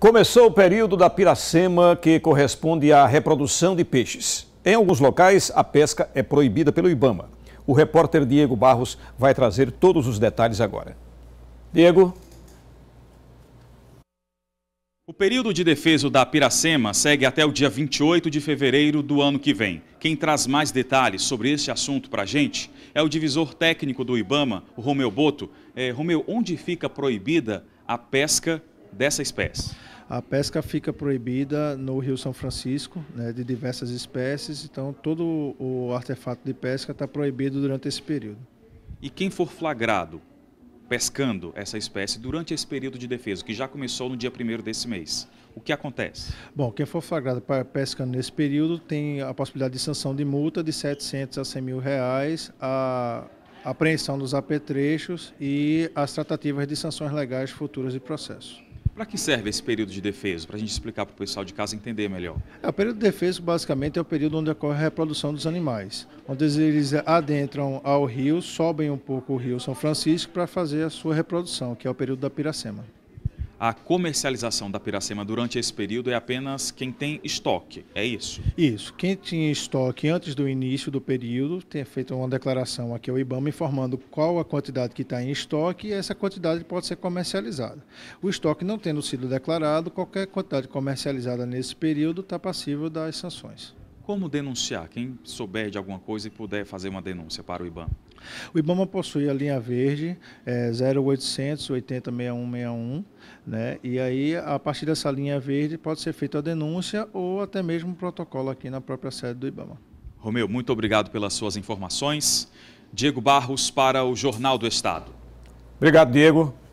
Começou o período da piracema, que corresponde à reprodução de peixes. Em alguns locais, a pesca é proibida pelo Ibama. O repórter Diego Barros vai trazer todos os detalhes agora. Diego. O período de defeso da piracema segue até o dia 28 de fevereiro do ano que vem. Quem traz mais detalhes sobre esse assunto para a gente é o divisor técnico do Ibama, o Romeu Boto. É, Romeu, onde fica proibida a pesca dessa espécie? A pesca fica proibida no Rio São Francisco, né, de diversas espécies, então todo o artefato de pesca está proibido durante esse período. E quem for flagrado pescando essa espécie durante esse período de defesa, que já começou no dia 1 desse mês, o que acontece? Bom, quem for flagrado pescando nesse período tem a possibilidade de sanção de multa de 700 a 100 mil reais, a apreensão dos apetrechos e as tratativas de sanções legais futuras e processos. Para que serve esse período de defeso? Para a gente explicar para o pessoal de casa entender melhor. É, o período de defeso basicamente é o período onde ocorre a reprodução dos animais, onde eles adentram ao rio, sobem um pouco o rio São Francisco para fazer a sua reprodução, que é o período da piracema a comercialização da piracema durante esse período é apenas quem tem estoque, é isso? Isso. Quem tinha estoque antes do início do período tem feito uma declaração aqui ao IBAMA informando qual a quantidade que está em estoque e essa quantidade pode ser comercializada. O estoque não tendo sido declarado, qualquer quantidade comercializada nesse período está passível das sanções. Como denunciar? Quem souber de alguma coisa e puder fazer uma denúncia para o IBAMA? O IBAMA possui a linha verde é, 0800 80 6161, né? e aí a partir dessa linha verde pode ser feita a denúncia ou até mesmo um protocolo aqui na própria sede do IBAMA. Romeu, muito obrigado pelas suas informações. Diego Barros para o Jornal do Estado. Obrigado, Diego.